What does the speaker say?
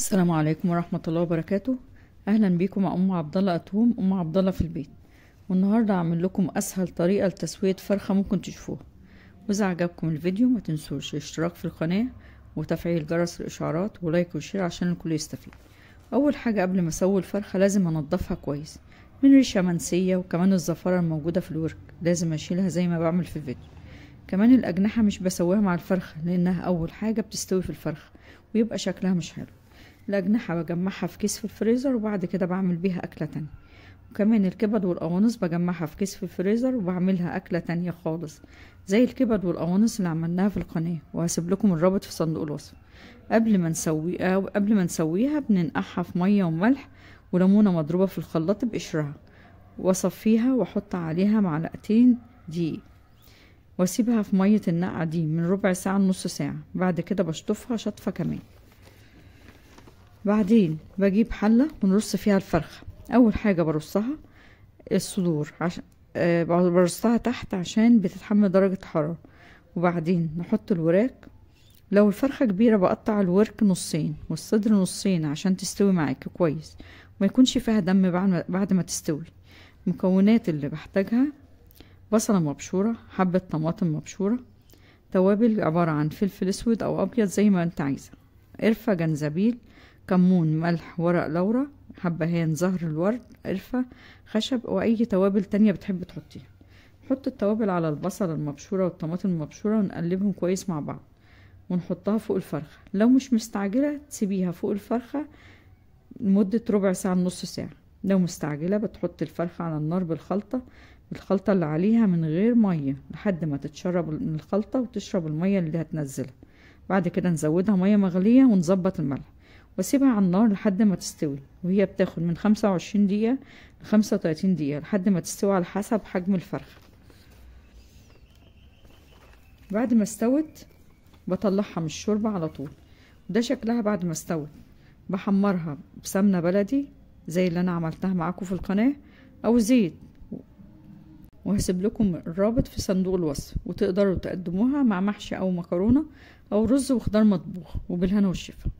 السلام عليكم ورحمة الله وبركاته أهلا بيكم أم عبد الله أتوم أم عبد الله في البيت والنهاردة أعمل لكم أسهل طريقة لتسوية فرخة ممكن تشوفوها وإذا عجبكم الفيديو ما تنسوش الاشتراك في القناة وتفعيل جرس الإشعارات ولايك وشير عشان الكل يستفيد أول حاجة قبل ما أسوي الفرخة لازم أنضفها كويس من ريشة منسية وكمان الزفرة الموجودة في الورك لازم أشيلها زي ما بعمل في الفيديو كمان الأجنحة مش بسويها مع الفرخة لأنها أول حاجة بتستوي في الفرخة ويبقى شكلها مش حلو الأجنحة بجمعها في كيس في الفريزر وبعد كده بعمل بيها أكلة تانية وكمان الكبد والقوانص بجمعها في كيس في الفريزر وبعملها أكلة تانية خالص زي الكبد والقوانص اللي عملناها في القناة وهسيب لكم الرابط في صندوق الوصف قبل ما نسويها آه، قبل ما نسويها بننقعها في مية وملح وليمونة مضروبة في الخلاط بقشرها واصفيها واحط عليها معلقتين دقيق واسيبها في مية النقع دي من ربع ساعة لنص ساعة بعد كده بشطفها شطفة كمان بعدين بجيب حلة ونرص فيها الفرخة أول حاجة برصها الصدور عشان آه برصها تحت عشان بتتحمل درجة حرارة وبعدين نحط الوراك لو الفرخة كبيرة بقطع الورك نصين والصدر نصين عشان تستوي معاكي كويس وما يكونش فيها دم بعد ما, بعد ما تستوي المكونات اللي بحتاجها بصلة مبشورة حبة طماطم مبشورة توابل عبارة عن فلفل اسود او ابيض زي ما انت عايزة قرفة جنزبيل كمون ملح ورق لورا حبهان زهر الورد قرفة خشب وأي توابل تانية بتحب تحطيها نحط التوابل على البصل المبشورة والطماطم المبشورة ونقلبهم كويس مع بعض ونحطها فوق الفرخة لو مش مستعجلة تسيبيها فوق الفرخة لمدة ربع ساعة لنص ساعة لو مستعجلة بتحط الفرخة على النار بالخلطة بالخلطة اللي عليها من غير مية لحد ما تتشرب من الخلطة وتشرب المية اللي هتنزلها بعد كده نزودها مية مغلية ونظبط الملح واسيبها على النار لحد ما تستوي وهي بتاخد من خمسة وعشرين دقيقة لخمسة وتلاتين دقيقة لحد ما تستوي على حسب حجم الفرخة بعد ما استوت بطلعها من الشوربة على طول وده شكلها بعد ما استوت بحمرها بسمنة بلدي زي اللي انا عملتها معاكم في القناة او زيت وهسيب لكم الرابط في صندوق الوصف وتقدروا تقدموها مع محشي او مكرونة او رز وخضار مطبوخ وبالهنا والشفا